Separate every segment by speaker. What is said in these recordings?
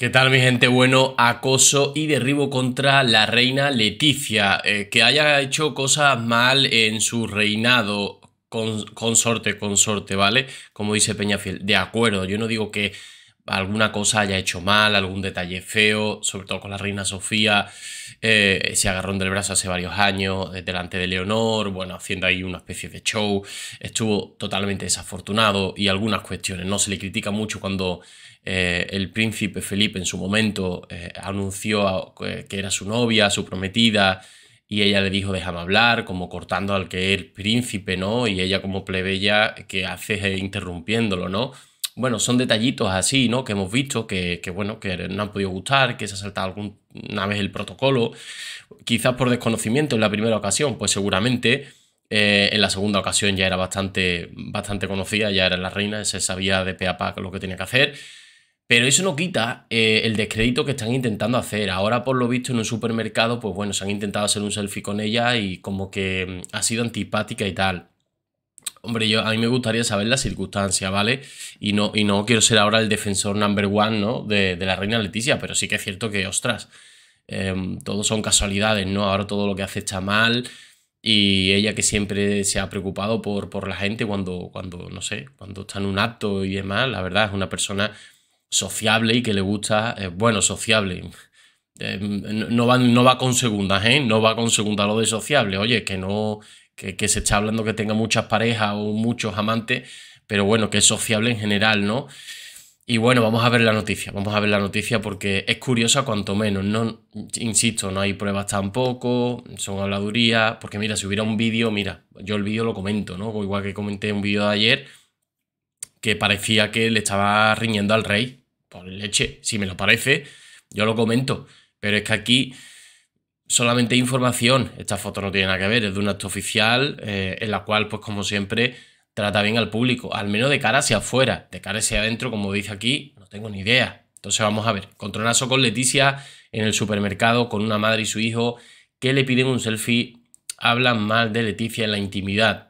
Speaker 1: ¿Qué tal mi gente? Bueno, acoso y derribo contra la reina Leticia, eh, que haya hecho cosas mal en su reinado, consorte, consorte, ¿vale? Como dice Peñafiel, de acuerdo, yo no digo que alguna cosa haya hecho mal, algún detalle feo, sobre todo con la reina Sofía, eh, se agarró del brazo hace varios años eh, delante de Leonor, bueno, haciendo ahí una especie de show, estuvo totalmente desafortunado y algunas cuestiones, ¿no? Se le critica mucho cuando eh, el príncipe Felipe en su momento anunció que era su novia, su prometida, y ella le dijo déjame hablar, como cortando al que es el príncipe, ¿no? Y ella como plebeya, que hace interrumpiéndolo, ¿no? bueno, son detallitos así, ¿no? Que hemos visto que, bueno, que no han podido gustar, que se ha saltado alguna vez el protocolo, quizás por desconocimiento en la primera ocasión, pues seguramente eh, en la segunda ocasión ya era bastante, bastante conocida, ya era la reina, se sabía de pe a pa lo que tenía que hacer. Pero eso no quita eh, el descrédito que están intentando hacer. Ahora, por lo visto, en un supermercado, pues bueno, se han intentado hacer un selfie con ella y como que mm, ha sido antipática y tal. Hombre, yo, a mí me gustaría saber las circunstancia, ¿vale? Y no, y no quiero ser ahora el defensor number one, ¿no? De, la reina Leticia, pero sí que es cierto que, ostras, todos em, todo son casualidades, ¿no? Ahora todo lo que hace está mal y ella que siempre se ha preocupado por, por la gente cuando, cuando, no sé, cuando está en un acto y demás, la verdad es una persona sociable y que le gusta, eh, bueno, sociable. Em, no, va, no va con segundas, ¿eh? No va con segundas lo de sociable. Oye, que no, que, se está hablando que tenga muchas parejas o muchos amantes, pero bueno, que es sociable en general, ¿no? Y bueno, vamos a ver la noticia, vamos a ver la noticia porque es curiosa cuanto menos, no, insisto, no hay pruebas tampoco, son habladurías, porque mira, si hubiera un vídeo, mira, yo el vídeo lo comento, ¿no? Igual que comenté un vídeo de ayer que parecía que le estaba riñendo al rey, por leche, si me lo parece, yo lo comento, pero es que aquí solamente información. Esta foto no tiene nada que ver, es de un acto oficial eh, en la cual, pues como siempre, trata bien al público, al menos de cara hacia afuera, de cara hacia adentro, como dice aquí, no tengo ni idea. Entonces vamos a ver, contronazo con Leticia en el supermercado con una madre y su hijo que le piden un selfie, hablan mal de Leticia en la intimidad.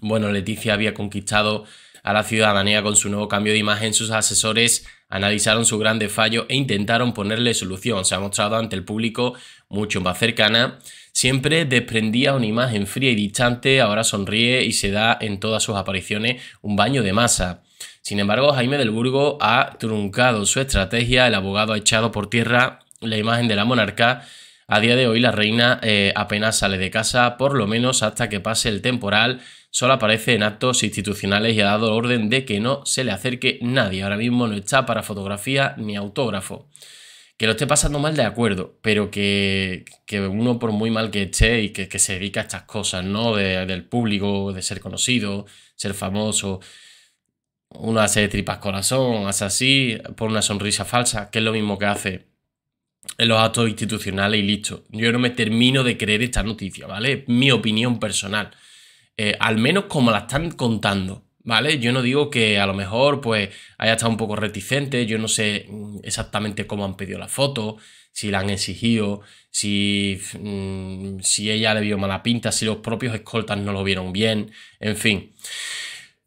Speaker 1: Bueno, Leticia había conquistado a la ciudadanía con su nuevo cambio de imagen, sus asesores analizaron su grande fallo e intentaron ponerle solución. Se ha mostrado ante el público mucho más cercana. Siempre desprendía una imagen fría y distante, ahora sonríe y se da en todas sus apariciones un baño de masa. Sin embargo, Jaime del Burgo ha truncado su estrategia, el abogado ha echado por tierra la imagen de la monarca a día de hoy la reina eh, apenas sale de casa, por lo menos hasta que pase el temporal, solo aparece en actos institucionales y ha dado orden de que no se le acerque nadie. Ahora mismo no está para fotografía ni autógrafo. Que lo esté pasando mal, de acuerdo, pero que, uno, por muy mal que esté y que, se dedica a estas cosas, ¿no? del público, de ser conocido, ser famoso, uno hace tripas corazón, hace así, por una sonrisa falsa, que es lo mismo que hace en los actos institucionales y listo. Yo no me termino de creer esta noticia, ¿vale? mi opinión personal. Eh, al menos como la están contando, ¿vale? Yo no digo que a lo mejor pues haya estado un poco reticente, yo no sé mm, exactamente cómo han pedido la foto, si la han exigido, si, mm, si ella le vio mala pinta, si los propios escoltas no lo vieron bien, en fin.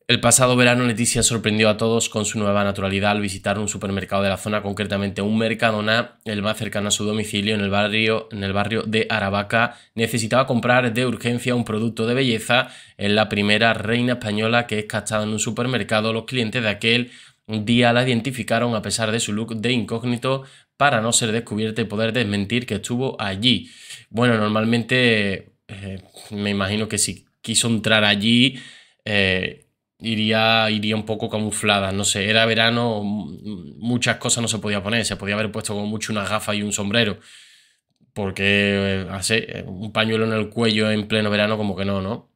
Speaker 1: El pasado verano Leticia sorprendió a todos con su nueva naturalidad al visitar un supermercado de la zona, concretamente un Mercadona, el más cercano a su domicilio en el barrio, en el barrio de Aravaca. Necesitaba comprar de urgencia un producto de belleza. en la primera reina española que es captada en un supermercado. Los clientes de aquel día la identificaron a pesar de su look de incógnito para no ser descubierta y poder desmentir que estuvo allí. Bueno, normalmente eh, me imagino que si quiso entrar allí... Eh, iría, iría un poco camuflada. No sé, era verano, muchas cosas no se podía poner. Se podía haber puesto como mucho una gafa y un sombrero. Porque hace eh, eh, un pañuelo en el cuello en pleno verano, como que no, ¿no?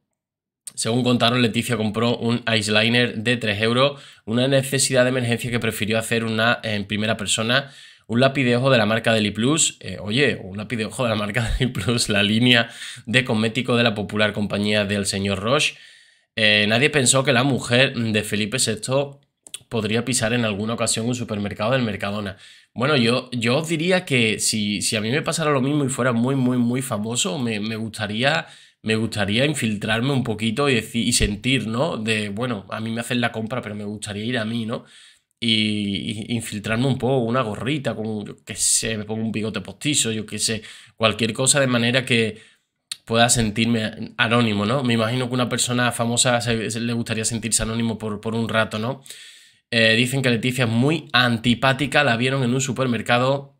Speaker 1: Según contaron, Leticia compró un eyeliner de 3 euros, una necesidad de emergencia que prefirió hacer una en primera persona, un lápiz de ojo de la marca Deli Plus, eh, oye, un lápiz de ojo de la marca Deli Plus, la línea de cosmético de la popular compañía del señor Roche, eh, nadie pensó que la mujer de Felipe VI podría pisar en alguna ocasión un supermercado del Mercadona. Bueno, yo, yo os diría que si, si a mí me pasara lo mismo y fuera muy, muy, muy famoso, me, gustaría me gustaría infiltrarme un poquito y, y sentir, ¿no? De, bueno, a mí me hacen la compra, pero me gustaría ir a mí, ¿no? Y, infiltrarme un poco, una gorrita, con, yo qué sé, me pongo un bigote postizo, yo qué sé, cualquier cosa de manera que, pueda sentirme anónimo, ¿no? Me imagino que una persona famosa le gustaría sentirse anónimo por, por un rato, ¿no? Eh, dicen que Leticia es muy antipática, la vieron en un supermercado.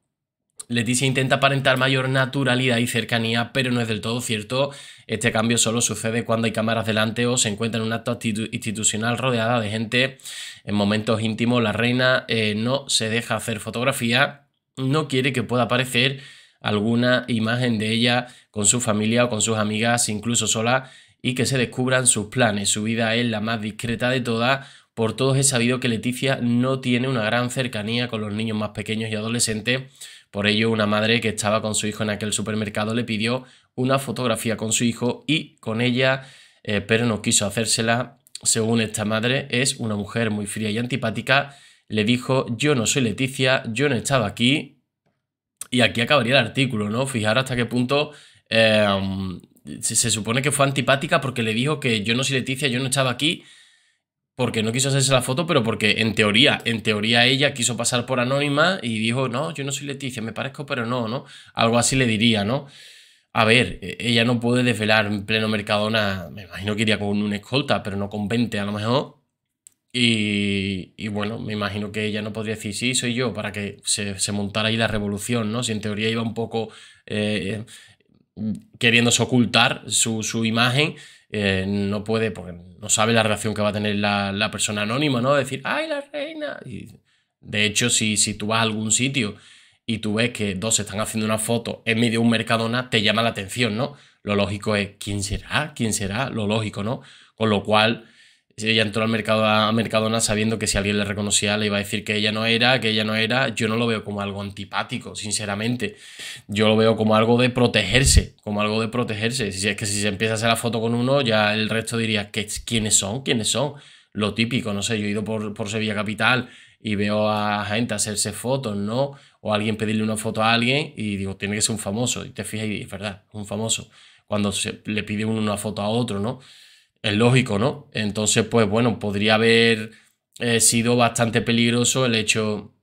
Speaker 1: Leticia intenta aparentar mayor naturalidad y cercanía, pero no es del todo cierto. Este cambio solo sucede cuando hay cámaras delante o se encuentra en un acto institucional rodeada de gente. En momentos íntimos, la reina eh, no se deja hacer fotografía, no quiere que pueda aparecer alguna imagen de ella con su familia o con sus amigas, incluso sola, y que se descubran sus planes. Su vida es la más discreta de todas. Por todos he sabido que Leticia no tiene una gran cercanía con los niños más pequeños y adolescentes. Por ello, una madre que estaba con su hijo en aquel supermercado le pidió una fotografía con su hijo y con ella, eh, pero no quiso hacérsela. Según esta madre, es una mujer muy fría y antipática. Le dijo, yo no soy Leticia, yo no estaba aquí, y aquí acabaría el artículo, ¿no? Fijar hasta qué punto eh, se, supone que fue antipática porque le dijo que yo no soy Leticia, yo no estaba aquí, porque no quiso hacerse la foto, pero porque en teoría, en teoría ella quiso pasar por anónima y dijo, no, yo no soy Leticia, me parezco, pero no, ¿no? Algo así le diría, ¿no? A ver, e, ella no puede desvelar en pleno Mercadona, me imagino que iría con un escolta, pero no con 20 a lo mejor, y, bueno, me imagino que ella no podría decir, sí, soy yo, para que se, montara ahí la revolución, ¿no? Si en teoría iba un poco eh, queriéndose ocultar su, imagen, eh, no puede, porque no sabe la reacción que va a tener la, persona anónima, ¿no? Decir, ¡ay, la reina! de hecho, si, si tú vas a algún sitio y tú ves que dos están haciendo una foto en medio de un mercadona, te llama la atención, ¿no? Lo lógico es, ¿quién será? ¿Quién será? Lo lógico, ¿no? Con lo cual ella entró al mercado a Mercadona sabiendo que si alguien le reconocía le iba a decir que ella no era, que ella no era. Yo no lo veo como algo antipático, sinceramente. Yo lo veo como algo de protegerse, como algo de protegerse. Si es que si se empieza a hacer la foto con uno, ya el resto diría, ¿quiénes son? ¿Quiénes son? Lo típico, no sé, yo he ido por, Sevilla Capital y veo a gente hacerse fotos, ¿no? O alguien pedirle una foto a alguien y digo, tiene que ser un famoso. Y te fijas y es verdad, un famoso. Cuando se, le pide una foto a otro, ¿no? es lógico, ¿no? Entonces, pues bueno, podría haber eh, sido bastante peligroso el hecho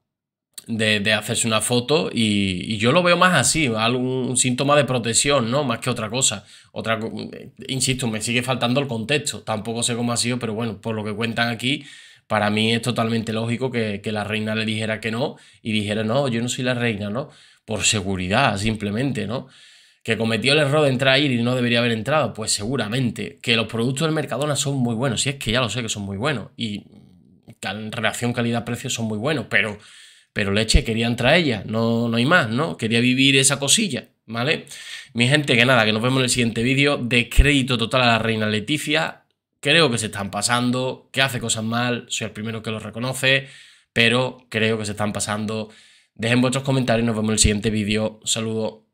Speaker 1: de, hacerse una foto y, yo lo veo más así, algún síntoma de protección, ¿no? Más que otra cosa. Otra, eh, insisto, me sigue faltando el contexto, tampoco sé cómo ha sido, pero bueno, por lo que cuentan aquí, para mí es totalmente lógico que, que la reina le dijera que no y dijera, no, yo no soy la reina, ¿no? Por seguridad, simplemente, ¿no? ¿Que cometió el error de entrar ahí y no debería haber entrado? Pues seguramente. ¿Que los productos del Mercadona son muy buenos? Si es que ya lo sé que son muy buenos. Y en relación calidad-precio son muy buenos, pero, pero leche, quería entrar ella, no, no hay más, ¿no? Quería vivir esa cosilla, ¿vale? Mi gente, que nada, que nos vemos en el siguiente vídeo. crédito total a la reina Leticia. Creo que se están pasando, que hace cosas mal, soy el primero que lo reconoce, pero creo que se están pasando. Dejen vuestros comentarios, nos vemos en el siguiente vídeo. saludo.